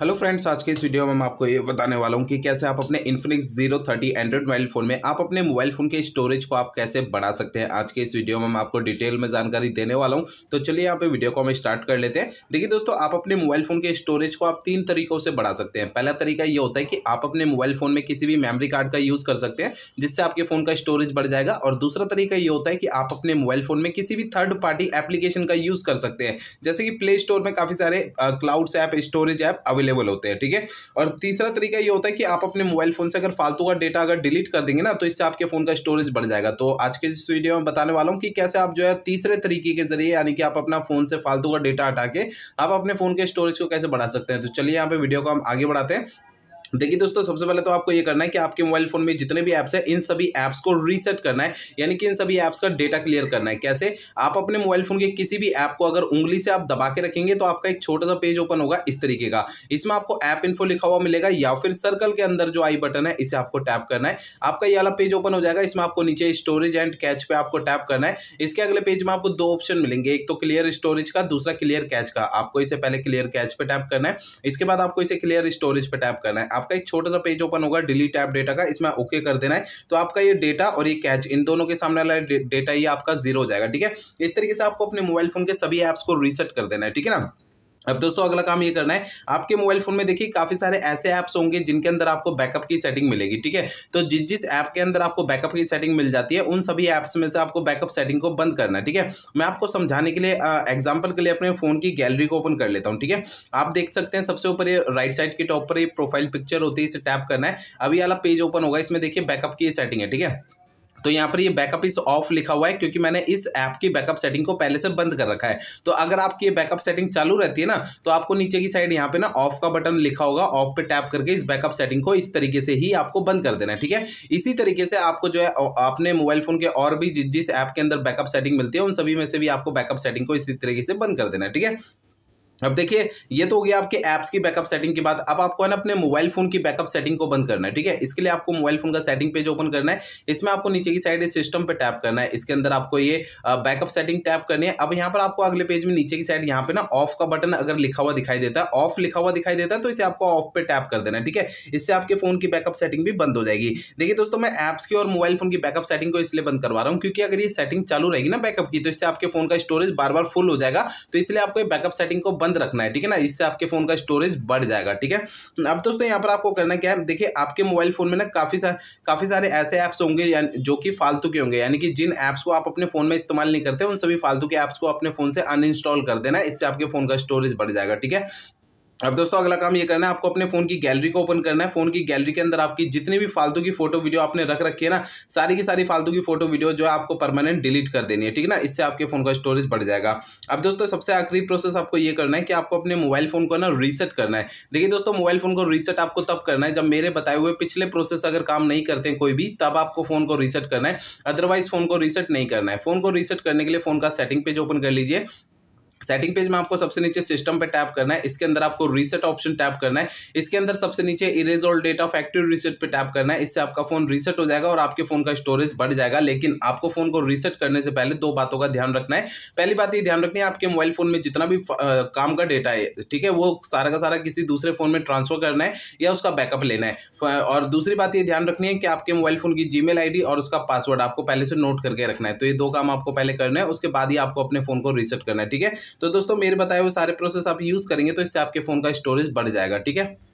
hello friends आज के इस वीडियो में मैं आपको ये बताने वाला हूँ कि कैसे आप अपने Infinix zero thirty Android mobile phone में आप अपने मोबाइल फ़ोन के स्टोरेज को आप कैसे बढ़ा सकते हैं आज के इस वीडियो में मैं आपको डिटेल में जानकारी देने वाला हूँ तो चलिए यहाँ पे वीडियो को हम स्टार्ट कर लेते हैं देखिए दोस्तों आप अपने मोबाइल फ़ोन के स्टोरेज को आप तीन तरीकों से बढ़ा सकते हैं पहला तरीका ये होता है कि आप अपने मोबाइल फ़ोन में किसी भी मेमरी कार्ड का यूज़ कर सकते हैं जिससे आपके फ़ोन का स्टोरेज बढ़ जाएगा और दूसरा तरीका ये होता है कि आप अपने मोबाइल फ़ोन में किसी भी थर्ड पार्टी एप्लीकेशन का यूज़ कर सकते हैं जैसे कि प्ले स्टोर में काफ़ी सारे clouds app storage app available available होते हैं ठीक है और तीसरा तरीका ये होता है कि आप अपने मोबाइल फ़ोन से अगर फालतू का डेटा अगर डिलीट कर देंगे ना तो इससे आपके फ़ोन का स्टोरेज बढ़ जाएगा तो आज के इस वीडियो में बताने वाला हूँ कि कैसे आप जो है तीसरे तरीके के जरिए यानी कि आप अपना फ़ोन से फालतू का डेटा हटा के आप अपने फ़ोन के स्टोरेज को कैसे बढ़ा सकते हैं तो चलिए यहाँ पे वीडियो को हम आगे बढ़ाते हैं देखिए दोस्तों सबसे पहले तो आपको ये करना है कि आपके मोबाइल फोन में जितने भी ऐप्स हैं इन सभी ऐप्स को रीसेट करना है यानी कि इन सभी ऐप्स का डेटा क्लियर करना है कैसे आप अपने मोबाइल फोन के किसी भी ऐप को अगर उंगली से आप दबा के रखेंगे तो आपका एक छोटा सा पेज ओपन होगा इस तरीके का इसमें आपको ऐप इन्फो लिखा हुआ मिलेगा या फिर सर्कल के अंदर जो आई बटन है इसे आपको टैप करना है आपका ये वाला पेज ओपन हो जाएगा इसमें आपको नीचे स्टोरेज एंड कैच पे आपको टैप करना है इसके अगले पेज में आपको दो ऑप्शन मिलेंगे एक तो क्लियर स्टोरेज का दूसरा क्लियर कैच का आपको इसे पहले क्लियर कैच पे टैप करना है इसके बाद आपको इसे क्लियर स्टोरेज पे टैप करना है आपका एक छोटा सा पेज ओपन होगा डिलीट ऐप डेटा का इसमें ओके कर देना है तो आपका ये डेटा और ये कैच इन दोनों के सामने वाला डेटा ये आपका जीरो हो जाएगा ठीक है इस तरीके से आपको अपने मोबाइल फोन के सभी ऐप्स को रीसेट कर देना है ठीक है ना अब दोस्तों अगला काम ये करना है आपके मोबाइल फोन में देखिए काफ़ी सारे ऐसे ऐप्स होंगे जिनके अंदर आपको बैकअप की सेटिंग मिलेगी ठीक है तो जिस जिस ऐप के अंदर आपको बैकअप की सेटिंग मिल जाती है उन सभी ऐप्स में से आपको बैकअप सेटिंग को बंद करना है ठीक है मैं आपको समझाने के लिए एग्जाम्पल के लिए अपने फोन की गैलरी को ओपन कर लेता हूँ ठीक है आप देख सकते हैं सबसे ऊपर ये राइट साइड के टॉप पर प्रोफाइल पिक्चर होती है इसे टैप करना है अभी वाला पेज ओपन होगा इसमें देखिए बैकअप की सेटिंग है ठीक है तो यहाँ पर ये बैकअप इस ऑफ लिखा हुआ है क्योंकि मैंने इस ऐप की बैकअप सेटिंग को पहले से बंद कर रखा है तो अगर आपकी ये बैकअप सेटिंग चालू रहती है ना तो आपको नीचे की साइड यहाँ पे ना ऑफ का बटन लिखा होगा ऑफ पे टैप करके इस बैकअप सेटिंग को इस तरीके से ही आपको बंद कर देना है ठीक है इसी तरीके से आपको जो है अपने मोबाइल फोन के और भी जिस जिस ऐप के अंदर बैकअप सेटिंग मिलती है उन सभी में से भी आपको बैकअप सेटिंग को इसी तरीके से बंद कर देना है ठीक है अब देखिए ये तो हो गया आपके ऐप्स की बैकअप सेटिंग की बात अब आपको है ना अपने मोबाइल फोन की बैकअप सेटिंग को बंद करना है ठीक है इसके लिए आपको मोबाइल फोन का सेटिंग पेज ओपन करना है इसमें आपको नीचे की साइड सिस्टम पे टैप करना है इसके अंदर आपको ये बैकअप सेटिंग टैप करनी है अब यहाँ पर आपको अगले पेज में नीचे की साइड यहाँ पे ना ऑफ का बटन अगर लिखा हुआ दिखाई देता है ऑफ लिखा हुआ दिखाई देता है तो इसे आपको ऑफ पे टैप कर देना है ठीक है इससे आपके फोन की बैकअप सेटिंग भी बंद हो जाएगी देखिए दोस्तों मैं ऐप्स की और मोबाइल फोन की बैकअप सेटिंग को इसलिए बंद करवा रहा हूँ क्योंकि अगर ये सेटिंग चालू रहेगी ना बैकअप की तो इससे आपके फोन का स्टोरेज बार बार फुल हो जाएगा तो इसलिए आपको बैकअप सेटिंग को बंद बंद रखना है ठीक है ना इससे आपके फ़ोन का स्टोरेज बढ़ जाएगा ठीक है अब दोस्तों यहाँ पर आपको करना क्या है देखिए आपके मोबाइल फ़ोन में ना काफ़ी सा काफ़ी सारे ऐसे ऐप्स होंगे जो कि फालतू के होंगे यानी कि जिन ऐप्स को आप अपने फ़ोन में इस्तेमाल नहीं करते उन सभी फालतू के ऐप्स को अपने फ़ोन से अनइंस्टॉल कर देना इससे आपके फ़ोन का स्टोरेज बढ़ जाएगा ठीक है अब दोस्तों अगला काम ये करना है आपको अपने फोन की गैलरी को ओपन करना है फोन की गैलरी के अंदर आपकी जितनी भी फालतू की फोटो वीडियो आपने रख रखी है ना सारी की सारी फालतू की फोटो वीडियो जो है आपको परमानेंट डिलीट कर देनी है ठीक है ना इससे आपके फोन का स्टोरेज बढ़ जाएगा अब दोस्तों सबसे आखिरी प्रोसेस आपको ये करना है कि आपको अपने मोबाइल फोन को ना रीसेट करना है देखिए दोस्तों मोबाइल फोन को रीसेट आपको तब करना है जब मेरे बताए हुए पिछले प्रोसेस अगर काम नहीं करते कोई भी तब आपको फोन को रीसेट करना है अदरवाइज फोन को रीसेट नहीं करना है फोन को रीसेट करने के लिए फोन का सेटिंग पेज ओपन कर लीजिए सेटिंग पेज में आपको सबसे नीचे सिस्टम पे टैप करना है इसके अंदर आपको रीसेट ऑप्शन टैप करना है इसके अंदर सबसे नीचे erase all data factory reset पे टैप करना है इससे आपका फोन रीसेट हो जाएगा और आपके फोन का स्टोरेज बढ़ जाएगा लेकिन आपको फोन को रीसेट करने से पहले दो बातों का ध्यान रखना है पहली बात ये ध्यान रखनी है आपके मोबाइल फोन में जितना भी काम का डेटा है ठीक है वो सारा का सारा किसी दूसरे फोन में ट्रांसफर करना है या उसका बैकअप लेना है और दूसरी बात ये ध्यान रखनी है कि आपके मोबाइल फोन की जी मेल और उसका पासवर्ड आपको पहले से नोट करके रखना है तो ये दो काम आपको पहले करना है उसके बाद ही आपको अपने फोन को रीसेट करना है ठीक है तो दोस्तों मेरे बताए हुए सारे प्रोसेस आप यूज़ करेंगे तो इससे आपके फ़ोन का स्टोरेज बढ़ जाएगा ठीक है